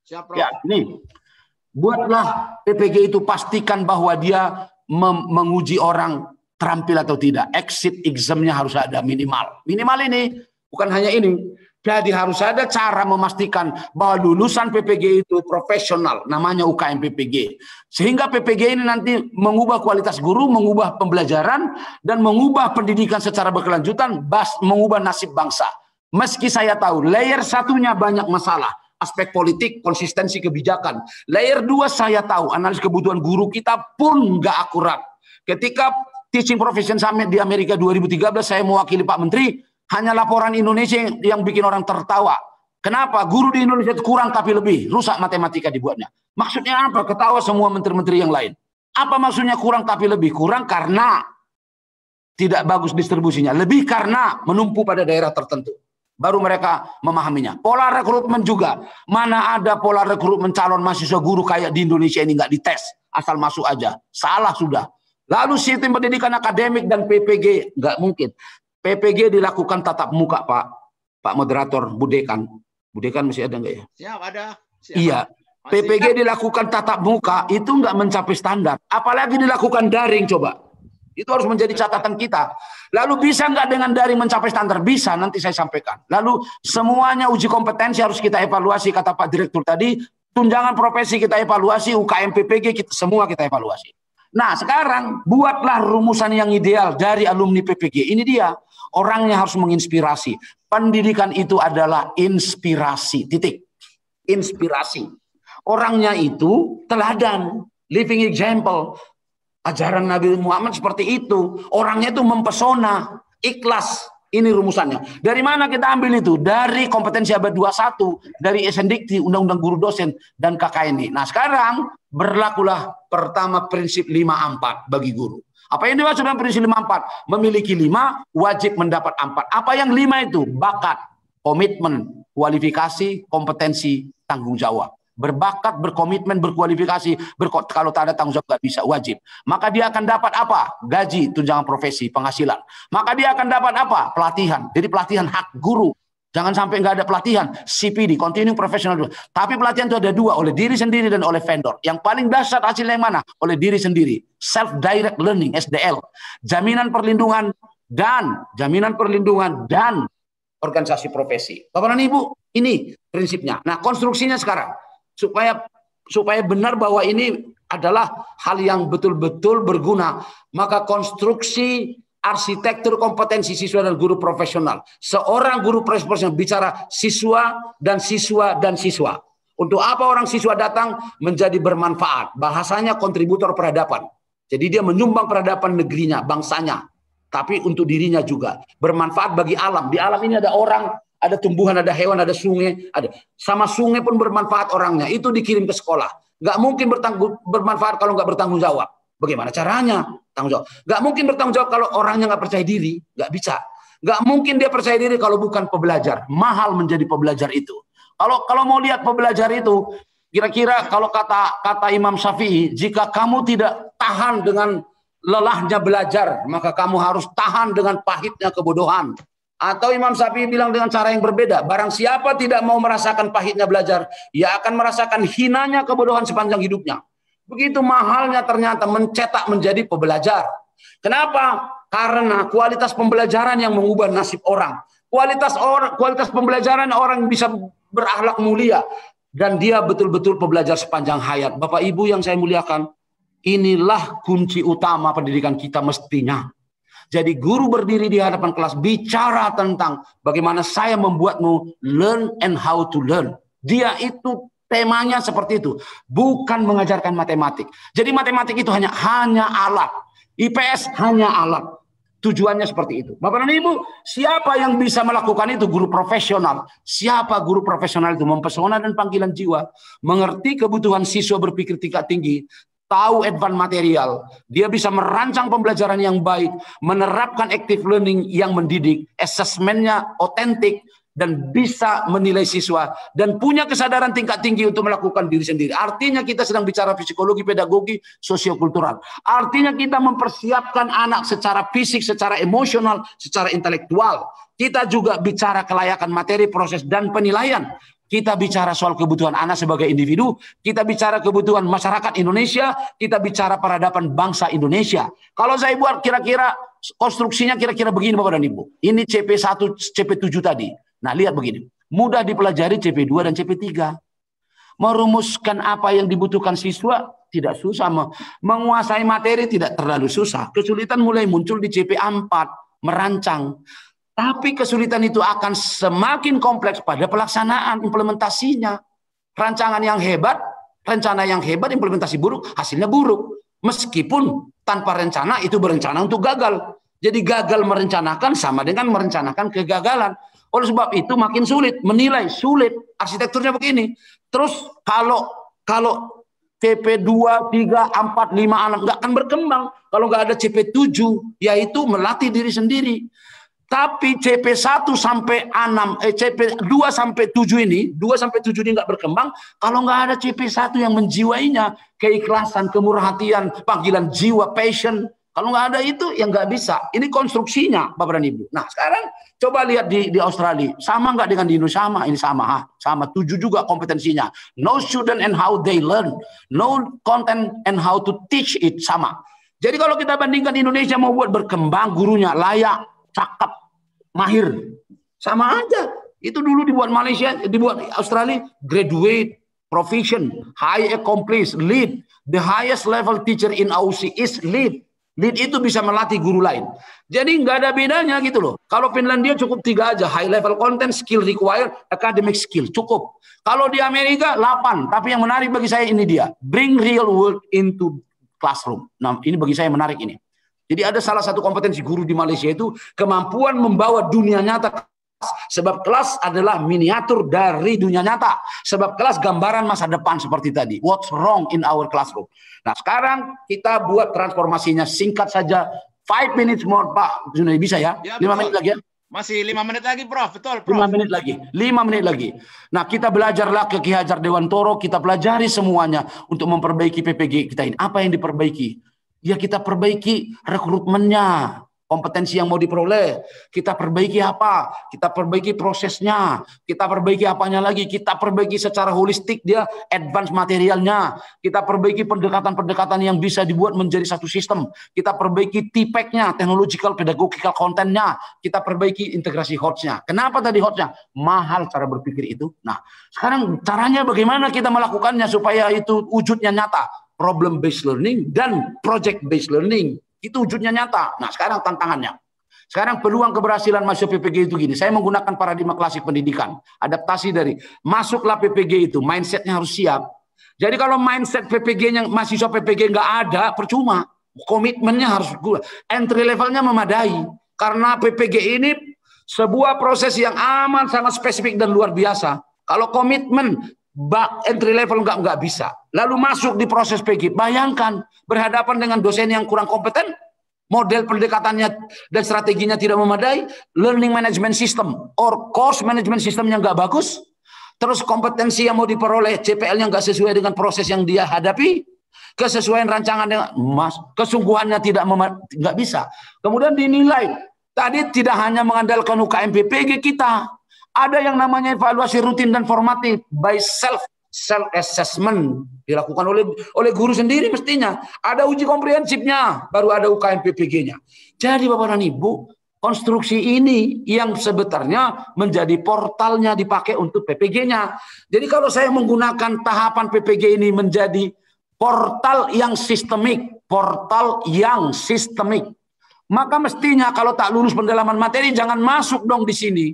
Speaker 1: Siap, Prof. Lihat, ini Buatlah PPG itu pastikan bahwa dia menguji orang terampil atau tidak. Exit examnya harus ada minimal. Minimal ini bukan hanya ini. Jadi harus ada cara memastikan bahwa lulusan PPG itu profesional, namanya UKM PPG. Sehingga PPG ini nanti mengubah kualitas guru, mengubah pembelajaran, dan mengubah pendidikan secara berkelanjutan, bas, mengubah nasib bangsa. Meski saya tahu, layer satunya banyak masalah. Aspek politik, konsistensi kebijakan. Layer dua saya tahu, analis kebutuhan guru kita pun nggak akurat. Ketika Teaching Profession Summit di Amerika 2013, saya mewakili Pak Menteri, hanya laporan Indonesia yang, bikin orang tertawa. Kenapa? Guru di Indonesia itu kurang tapi lebih. Rusak matematika dibuatnya. Maksudnya apa? Ketawa semua menteri-menteri yang lain. Apa maksudnya kurang tapi lebih? Kurang karena tidak bagus distribusinya. Lebih karena menumpu pada daerah tertentu. Baru mereka memahaminya. Pola rekrutmen juga. Mana ada pola rekrutmen calon mahasiswa guru kayak di Indonesia ini nggak dites. Asal masuk aja. Salah sudah. Lalu sistem pendidikan akademik dan PPG nggak mungkin. PPG dilakukan tatap muka Pak Pak moderator Budekan. Budekan masih ada nggak ya? Siap ada. Siap. Iya. Masih PPG dilakukan tatap muka itu nggak mencapai standar. Apalagi dilakukan daring coba. Itu harus menjadi catatan kita. Lalu bisa nggak dengan daring mencapai standar? Bisa, nanti saya sampaikan. Lalu semuanya uji kompetensi harus kita evaluasi, kata Pak Direktur tadi. Tunjangan profesi kita evaluasi, UKM PPG kita, semua kita evaluasi. Nah sekarang buatlah rumusan yang ideal dari alumni PPG. Ini dia. Orangnya harus menginspirasi. Pendidikan itu adalah inspirasi. Titik. Inspirasi. Orangnya itu teladan, living example. Ajaran Nabi Muhammad seperti itu. Orangnya itu mempesona, ikhlas. Ini rumusannya. Dari mana kita ambil itu? Dari kompetensi abad 21, dari SNDikti, Undang-Undang Guru Dosen, dan KKN. Nah sekarang berlakulah pertama prinsip lima 54 bagi guru. Apa yang dimaksud dengan prinsip 54? Memiliki lima wajib mendapat 4. Apa yang lima itu? Bakat, komitmen, kualifikasi, kompetensi, tanggung jawab. Berbakat, berkomitmen, berkualifikasi, berko kalau tak ada tanggung jawab nggak bisa, wajib. Maka dia akan dapat apa? Gaji, tunjangan profesi, penghasilan. Maka dia akan dapat apa? Pelatihan. Jadi pelatihan hak guru Jangan sampai nggak ada pelatihan. CPD, Continuing Professional Development. Tapi pelatihan itu ada dua, oleh diri sendiri dan oleh vendor. Yang paling dasar hasilnya yang mana? Oleh diri sendiri. Self-Direct Learning, SDL. Jaminan perlindungan dan jaminan perlindungan dan organisasi profesi. Bapak dan Ibu, ini prinsipnya. Nah, konstruksinya sekarang supaya supaya benar bahwa ini adalah hal yang betul-betul berguna, maka konstruksi arsitektur kompetensi siswa dan guru profesional. Seorang guru profesional bicara siswa dan siswa dan siswa. Untuk apa orang siswa datang menjadi bermanfaat? Bahasanya kontributor peradaban. Jadi dia menyumbang peradaban negerinya, bangsanya. Tapi untuk dirinya juga. Bermanfaat bagi alam. Di alam ini ada orang, ada tumbuhan, ada hewan, ada sungai. ada Sama sungai pun bermanfaat orangnya. Itu dikirim ke sekolah. Gak mungkin bermanfaat kalau nggak bertanggung jawab. Bagaimana caranya? Tanggung jawab. Gak mungkin bertanggung jawab kalau orangnya gak percaya diri, gak bisa. Gak mungkin dia percaya diri kalau bukan pembelajar. Mahal menjadi pembelajar itu. Kalau kalau mau lihat pembelajar itu, kira-kira kalau kata kata Imam Syafi'i, jika kamu tidak tahan dengan lelahnya belajar, maka kamu harus tahan dengan pahitnya kebodohan. Atau Imam Syafi'i bilang dengan cara yang berbeda, barang siapa tidak mau merasakan pahitnya belajar, ia akan merasakan hinanya kebodohan sepanjang hidupnya. Begitu mahalnya ternyata mencetak menjadi pembelajar. Kenapa? Karena kualitas pembelajaran yang mengubah nasib orang. Kualitas or, kualitas pembelajaran orang bisa berakhlak mulia dan dia betul-betul pembelajar sepanjang hayat. Bapak Ibu yang saya muliakan, inilah kunci utama pendidikan kita mestinya. Jadi guru berdiri di hadapan kelas bicara tentang bagaimana saya membuatmu learn and how to learn. Dia itu Temanya seperti itu, bukan mengajarkan matematik. Jadi matematik itu hanya hanya alat. IPS hanya alat. Tujuannya seperti itu. Bapak dan Ibu, siapa yang bisa melakukan itu? Guru profesional. Siapa guru profesional itu? Mempesona dan panggilan jiwa. Mengerti kebutuhan siswa berpikir tingkat tinggi tahu advance material, dia bisa merancang pembelajaran yang baik, menerapkan active learning yang mendidik, assessmentnya otentik, dan bisa menilai siswa dan punya kesadaran tingkat tinggi untuk melakukan diri sendiri. Artinya kita sedang bicara psikologi, pedagogi, sosiokultural. Artinya kita mempersiapkan anak secara fisik, secara emosional, secara intelektual. Kita juga bicara kelayakan materi, proses dan penilaian. Kita bicara soal kebutuhan anak sebagai individu, kita bicara kebutuhan masyarakat Indonesia, kita bicara peradaban bangsa Indonesia. Kalau saya buat kira-kira konstruksinya kira-kira begini Bapak dan Ibu. Ini CP1, CP7 tadi Nah, lihat begini. Mudah dipelajari CP2 dan CP3. Merumuskan apa yang dibutuhkan siswa tidak susah. Menguasai materi tidak terlalu susah. Kesulitan mulai muncul di CP4, merancang. Tapi kesulitan itu akan semakin kompleks pada pelaksanaan implementasinya. Rancangan yang hebat, rencana yang hebat, implementasi buruk, hasilnya buruk. Meskipun tanpa rencana itu berencana untuk gagal. Jadi gagal merencanakan sama dengan merencanakan kegagalan. Oleh sebab itu makin sulit menilai, sulit arsitekturnya begini. Terus kalau kalau CP2, 3, 4, 5, 6 nggak akan berkembang kalau nggak ada CP7 yaitu melatih diri sendiri. Tapi CP1 sampai 6 eh CP2 sampai 7 ini, 2 sampai 7 ini nggak berkembang kalau nggak ada CP1 yang menjiwainya, keikhlasan, kemurahan panggilan jiwa, passion, kalau nggak ada itu, yang nggak bisa. Ini konstruksinya, Pak dan Ibu. Nah, sekarang coba lihat di, di Australia. Sama nggak dengan di Indonesia? Sama, ini sama. Ha? Sama, tujuh juga kompetensinya. No student and how they learn. No content and how to teach it. Sama. Jadi kalau kita bandingkan Indonesia mau buat berkembang, gurunya layak, cakep, mahir. Sama aja. Itu dulu dibuat Malaysia, dibuat Australia, graduate, proficient, high accomplished, lead. The highest level teacher in AUSI is lead Lead itu bisa melatih guru lain. Jadi nggak ada bedanya gitu loh. Kalau Finlandia cukup tiga aja, high level content, skill required, academic skill, cukup. Kalau di Amerika 8, tapi yang menarik bagi saya ini dia. Bring real world into classroom. Nah, ini bagi saya menarik ini. Jadi ada salah satu kompetensi guru di Malaysia itu kemampuan membawa dunia nyata Sebab kelas adalah miniatur dari dunia nyata. Sebab kelas gambaran masa depan seperti tadi. What's wrong in our classroom? Nah sekarang kita buat transformasinya singkat saja. Five minutes more Pak Junai bisa ya? ya Lima menit lagi ya? Masih lima menit lagi, Prof. Betul, Prof. Lima menit lagi. Lima menit lagi. Nah, kita belajarlah ke Ki Hajar Dewantoro. Kita pelajari semuanya untuk memperbaiki PPG kita ini. Apa yang diperbaiki? Ya, kita perbaiki rekrutmennya kompetensi yang mau diperoleh, kita perbaiki apa, kita perbaiki prosesnya, kita perbaiki apanya lagi, kita perbaiki secara holistik dia advance materialnya, kita perbaiki pendekatan-pendekatan yang bisa dibuat menjadi satu sistem, kita perbaiki tipeknya, technological, pedagogical kontennya, kita perbaiki integrasi hotsnya. Kenapa tadi hotsnya? Mahal cara berpikir itu. Nah, sekarang caranya bagaimana kita melakukannya supaya itu wujudnya nyata? Problem based learning dan project based learning itu wujudnya nyata. Nah, sekarang tantangannya. Sekarang peluang keberhasilan masuk PPG itu gini. Saya menggunakan paradigma klasik pendidikan. Adaptasi dari masuklah PPG itu. Mindsetnya harus siap. Jadi kalau mindset PPG-nya mahasiswa PPG nggak ada, percuma. Komitmennya harus gue. Entry levelnya memadai. Karena PPG ini sebuah proses yang aman, sangat spesifik dan luar biasa. Kalau komitmen bak entry level nggak nggak bisa. Lalu masuk di proses PG. Bayangkan berhadapan dengan dosen yang kurang kompeten, model pendekatannya dan strateginya tidak memadai, learning management system or course management system yang nggak bagus, terus kompetensi yang mau diperoleh CPL yang nggak sesuai dengan proses yang dia hadapi, kesesuaian rancangan dengan mas, kesungguhannya tidak nggak bisa. Kemudian dinilai tadi tidak hanya mengandalkan UKM PPG kita, ada yang namanya evaluasi rutin dan formatif by self self assessment dilakukan oleh oleh guru sendiri mestinya. Ada uji komprehensifnya, baru ada UKM PPG-nya. Jadi Bapak dan Ibu, konstruksi ini yang sebenarnya menjadi portalnya dipakai untuk PPG-nya. Jadi kalau saya menggunakan tahapan PPG ini menjadi portal yang sistemik, portal yang sistemik. Maka mestinya kalau tak lulus pendalaman materi jangan masuk dong di sini.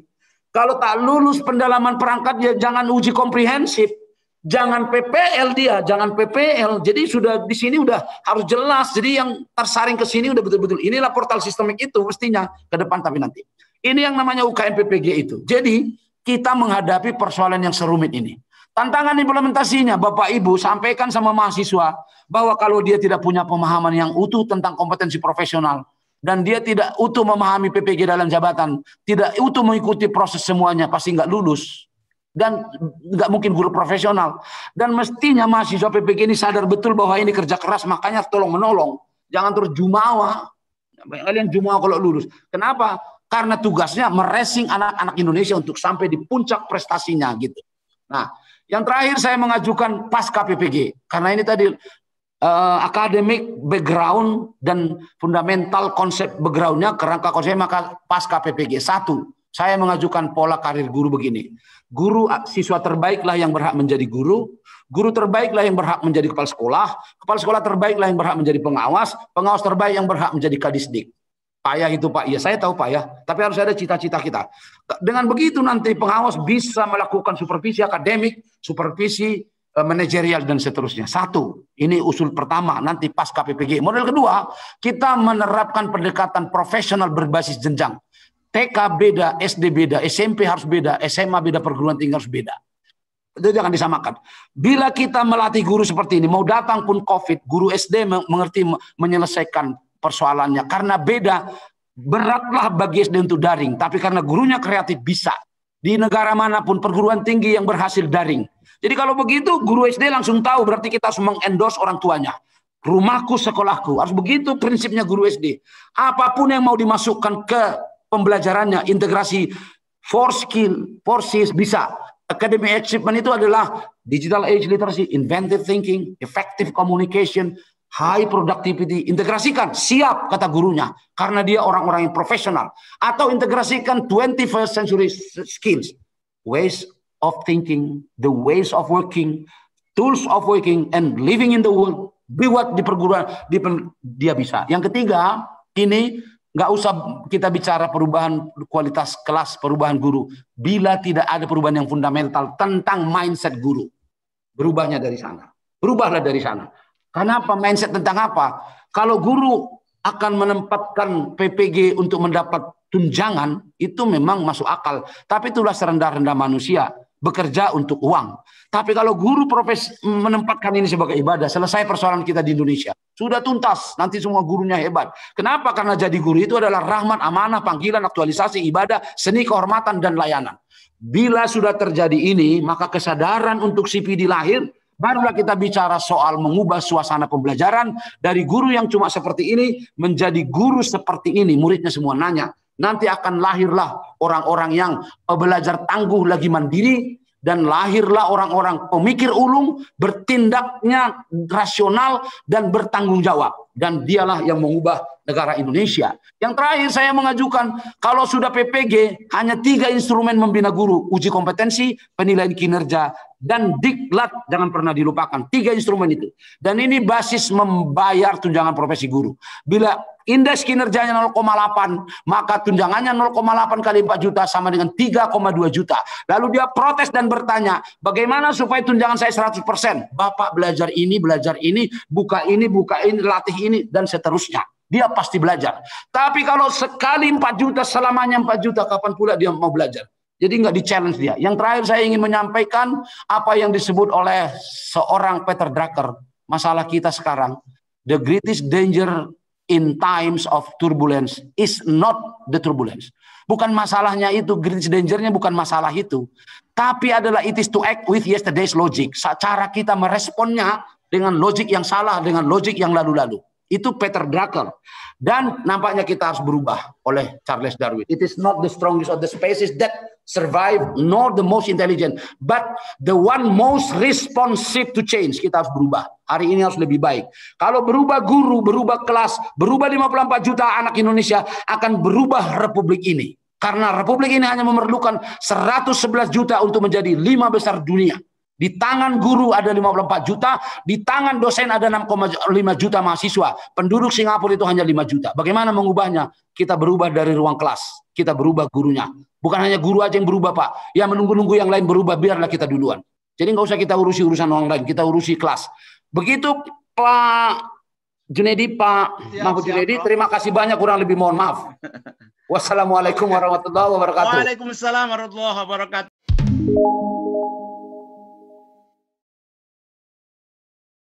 Speaker 1: Kalau tak lulus pendalaman perangkat ya jangan uji komprehensif, jangan PPL dia, jangan PPL. Jadi sudah di sini udah harus jelas. Jadi yang tersaring ke sini udah betul-betul. Inilah portal sistemik itu mestinya ke depan tapi nanti. Ini yang namanya UKM PPG itu. Jadi kita menghadapi persoalan yang serumit ini. Tantangan implementasinya, Bapak Ibu sampaikan sama mahasiswa bahwa kalau dia tidak punya pemahaman yang utuh tentang kompetensi profesional, dan dia tidak utuh memahami PPG dalam jabatan, tidak utuh mengikuti proses semuanya, pasti nggak lulus. Dan nggak mungkin guru profesional. Dan mestinya mahasiswa PPG ini sadar betul bahwa ini kerja keras, makanya tolong menolong. Jangan terus jumawa. Banyak Kalian jumawa kalau lulus. Kenapa? Karena tugasnya meresing anak-anak Indonesia untuk sampai di puncak prestasinya gitu. Nah, yang terakhir saya mengajukan pasca PPG. Karena ini tadi uh, akademik background dan fundamental konsep backgroundnya kerangka konsep maka pas KPPG satu saya mengajukan pola karir guru begini guru ah, siswa terbaiklah yang berhak menjadi guru guru terbaiklah yang berhak menjadi kepala sekolah kepala sekolah terbaiklah yang berhak menjadi pengawas pengawas terbaik yang berhak menjadi kadisdik payah itu pak ya saya tahu pak ya tapi harus ada cita-cita kita dengan begitu nanti pengawas bisa melakukan supervisi akademik supervisi Eh, manajerial dan seterusnya. Satu, ini usul pertama, nanti pas KPPG. Model kedua, kita menerapkan pendekatan profesional berbasis jenjang. TK beda, SD beda, SMP harus beda, SMA beda, perguruan tinggi harus beda. Itu jangan disamakan. Bila kita melatih guru seperti ini, mau datang pun COVID, guru SD mengerti menyelesaikan persoalannya. Karena beda, beratlah bagi SD untuk daring. Tapi karena gurunya kreatif, bisa. Di negara manapun perguruan tinggi yang berhasil daring jadi kalau begitu guru SD langsung tahu berarti kita harus mengendorse orang tuanya. Rumahku, sekolahku. Harus begitu prinsipnya guru SD. Apapun yang mau dimasukkan ke pembelajarannya, integrasi for skill, skills bisa. Academy achievement itu adalah digital age literacy, inventive thinking, effective communication, high productivity, integrasikan, siap kata gurunya, karena dia orang-orang yang profesional. Atau integrasikan 21st century skills, ways of thinking, the ways of working, tools of working, and living in the world. Buat di perguruan, di pen, dia bisa. Yang ketiga, ini nggak usah kita bicara perubahan kualitas kelas, perubahan guru. Bila tidak ada perubahan yang fundamental tentang mindset guru, berubahnya dari sana. Berubahlah dari sana. Kenapa mindset tentang apa? Kalau guru akan menempatkan PPG untuk mendapat tunjangan, itu memang masuk akal. Tapi itulah serendah-rendah manusia bekerja untuk uang. Tapi kalau guru profes menempatkan ini sebagai ibadah, selesai persoalan kita di Indonesia. Sudah tuntas, nanti semua gurunya hebat. Kenapa? Karena jadi guru itu adalah rahmat, amanah, panggilan, aktualisasi, ibadah, seni, kehormatan, dan layanan. Bila sudah terjadi ini, maka kesadaran untuk sipi dilahir. lahir, barulah kita bicara soal mengubah suasana pembelajaran dari guru yang cuma seperti ini menjadi guru seperti ini. Muridnya semua nanya, Nanti akan lahirlah orang-orang yang belajar tangguh lagi mandiri dan lahirlah orang-orang pemikir ulung, bertindaknya rasional dan bertanggung jawab dan dialah yang mengubah negara Indonesia. Yang terakhir saya mengajukan kalau sudah PPG hanya tiga instrumen membina guru, uji kompetensi, penilaian kinerja dan diklat jangan pernah dilupakan tiga instrumen itu. Dan ini basis membayar tunjangan profesi guru. Bila indeks kinerjanya 0,8 maka tunjangannya 0,8 kali 4 juta sama dengan 3,2 juta. Lalu dia protes dan bertanya bagaimana supaya tunjangan saya 100%. Bapak belajar ini, belajar ini, buka ini, buka ini, latih ini ini dan seterusnya. Dia pasti belajar. Tapi kalau sekali 4 juta selamanya 4 juta kapan pula dia mau belajar? Jadi nggak di challenge dia. Yang terakhir saya ingin menyampaikan apa yang disebut oleh seorang Peter Drucker masalah kita sekarang. The greatest danger in times of turbulence is not the turbulence. Bukan masalahnya itu, greatest dangernya bukan masalah itu. Tapi adalah it is to act with yesterday's logic. Cara kita meresponnya dengan logik yang salah, dengan logik yang lalu-lalu. Itu Peter Drucker. Dan nampaknya kita harus berubah oleh Charles Darwin. It is not the strongest of the species that survive, nor the most intelligent, but the one most responsive to change. Kita harus berubah. Hari ini harus lebih baik. Kalau berubah guru, berubah kelas, berubah 54 juta anak Indonesia, akan berubah republik ini. Karena republik ini hanya memerlukan 111 juta untuk menjadi lima besar dunia. Di tangan guru ada 54 juta, di tangan dosen ada 6,5 juta mahasiswa. Penduduk Singapura itu hanya 5 juta. Bagaimana mengubahnya? Kita berubah dari ruang kelas, kita berubah gurunya. Bukan hanya guru aja yang berubah, Pak. Ya menunggu-nunggu yang lain berubah, biarlah kita duluan. Jadi nggak usah kita urusi urusan orang lain, kita urusi kelas. Begitu Pak Junedi, Pak siap, Mahfud Junedi, terima kasih banyak, kurang lebih mohon maaf. Wassalamualaikum warahmatullahi wabarakatuh. Waalaikumsalam warahmatullahi wabarakatuh.